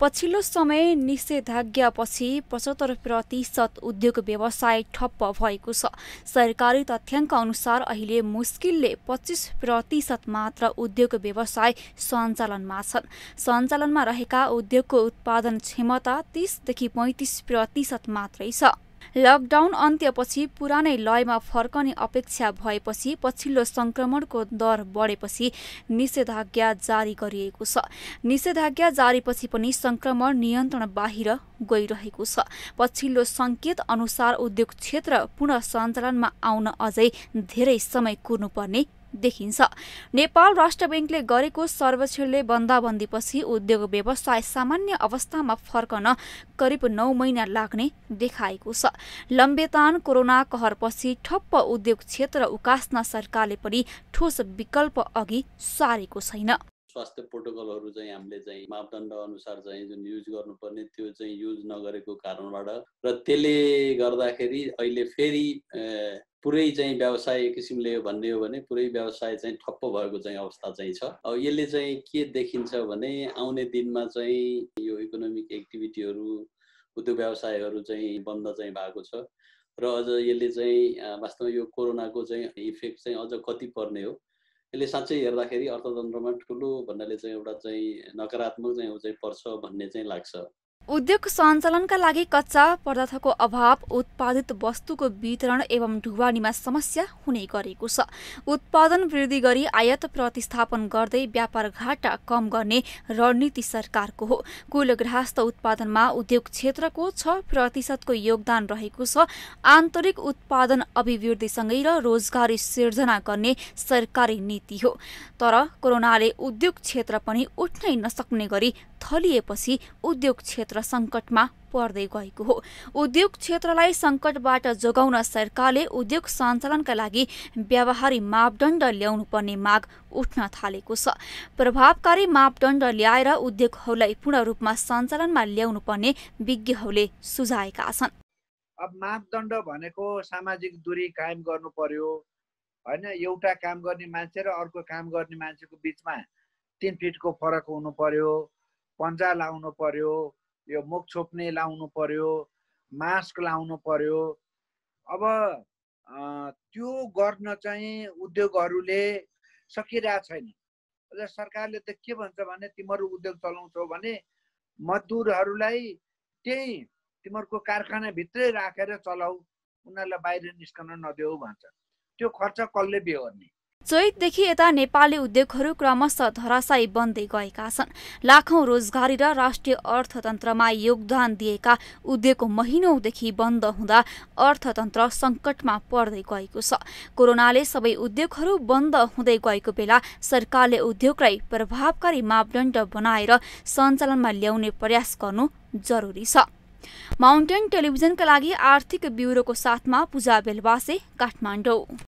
पछिल्लो समय निषेधाज्ञापछि पचहत्तर प्रतिशत उद्योग व्यवसाय ठप्प भएको छ सरकारी तथ्याङ्क अनुसार अहिले मुस्किलले पच्चिस प्रतिशत मात्र उद्योग व्यवसाय सञ्चालनमा छन् सञ्चालनमा रहेका उद्योगको उत्पादन क्षमता तिसदेखि पैँतिस प्रतिशत मात्रै छ लकडाउन अन्त्यपछि पुरानै लयमा फर्कने अपेक्षा भएपछि पछिल्लो संक्रमणको दर बढेपछि निषेधाज्ञा जारी गरिएको छ निषेधाज्ञा जारीपछि पनि संक्रमण नियन्त्रण बाहिर गइरहेको छ पछिल्लो सङ्केत अनुसार उद्योग क्षेत्र पुनः सञ्चालनमा आउन अझै धेरै समय कुर्नुपर्ने देखिन्छ नेपाल राष्ट्र ब्याङ्कले गरेको सर्वेक्षणले बन्दाबन्दीपछि उद्योग व्यवसाय सामान्य अवस्थामा फर्कन करिब नौ महिना लाग्ने देखाएको छ लम्बेतान कोरोना कहरपछि ठप्प उद्योग क्षेत्र उकास्न सरकारले पनि ठोस विकल्प अघि सारेको छैन स्वास्थ्य प्रोटोकलहरू चाहिँ हामीले चाहिँ मापदण्ड अनुसार चाहिँ जुन युज गर्नुपर्ने त्यो चाहिँ युज नगरेको कारणबाट र त्यसले गर्दाखेरि अहिले फेरि पुरै चाहिँ व्यवसाय किसिमले भन्ने हो भने पुरै व्यवसाय चाहिँ ठप्प भएको चाहिँ अवस्था चाहिँ छ अब यसले चाहिँ के देखिन्छ भने आउने दिनमा चाहिँ यो इकोनोमिक एक्टिभिटीहरू उद्योग व्यवसायहरू चाहिँ बन्द चाहिँ भएको छ र अझ यसले चाहिँ वास्तवमा यो कोरोनाको चाहिँ इफेक्ट चाहिँ अझ कति पर्ने हो यसले साँच्चै हेर्दाखेरि अर्थतन्त्रमा ठुलो भन्नाले चाहिँ एउटा चाहिँ नकारात्मक चाहिँ चाहिँ पर्छ भन्ने चाहिँ लाग्छ उद्योग सञ्चालनका लागि कच्चा पदार्थको अभाव उत्पादित वस्तुको वितरण एवं ढुवानीमा समस्या हुने गरेको छ उत्पादन वृद्धि गरी आयात प्रतिस्थापन गर्दै व्यापार घाटा कम गर्ने रणनीति सरकारको हो कुल गृहस्थ उत्पादनमा उद्योग क्षेत्रको छ प्रतिशतको योगदान रहेको छ आन्तरिक उत्पादन अभिवृद्धिसँगै र रोजगारी सिर्जना गर्ने सरकारी नीति हो तर कोरोनाले उद्योग क्षेत्र पनि उठ्नै नसक्ने गरी थलिएपछि उद्योग क्षेत्र सङ्कटमा पर्दै गएको हो उद्योग क्षेत्रलाई सङ्कटबाट जोगाउन सरकारले उद्योग सञ्चालनका लागि व्यावहारिक मापदण्ड ल्याउनुपर्ने माग उठ्न थालेको छ प्रभावकारी मापदण्ड ल्याएर उद्योगहरूलाई पूर्ण रूपमा सञ्चालनमा ल्याउनुपर्ने विज्ञहरूले सुझाएका छन् अब मापदण्ड भनेको सामाजिक दूरी कायम गर्नु पर्यो होइन एउटा काम गर्ने मान्छे र अर्को काम गर्ने मान्छेको बिचमा तिन फिटको फरक हुनु पर्यो पन्जा लाउनु पर्यो यो मुख छोप्ने लाउनु पर्यो मास्क लाउनु पर्यो अब त्यो गर्न चाहिँ उद्योगहरूले सकिरहेको छैन सरकारले त के भन्छ भने तिमीहरू उद्योग चलाउँछौ भने मजदुरहरूलाई त्यही तिमीहरूको कारखानाभित्रै राखेर चलाऊ उनीहरूलाई बाहिर निस्कन नदेऊ भन्छ त्यो खर्च कसले बेहोर्ने चैतदेखि यता नेपाली उद्योगहरू क्रमशः धराशायी बन्दै गएका छन् लाखौं रोजगारी र राष्ट्रिय अर्थतन्त्रमा योगदान दिएका उद्योग महिनौदेखि बन्द हुँदा अर्थतन्त्र संकटमा पर्दै गएको छ कोरोनाले सबै उद्योगहरू बन्द हुँदै गएको बेला सरकारले उद्योगलाई प्रभावकारी मापदण्ड बनाएर सञ्चालनमा ल्याउने प्रयास गर्नु जरुरी छ माउन्टेन टेलिभिजनका लागि आर्थिक ब्युरोको साथमा पूजा बेलवासे काठमाडौँ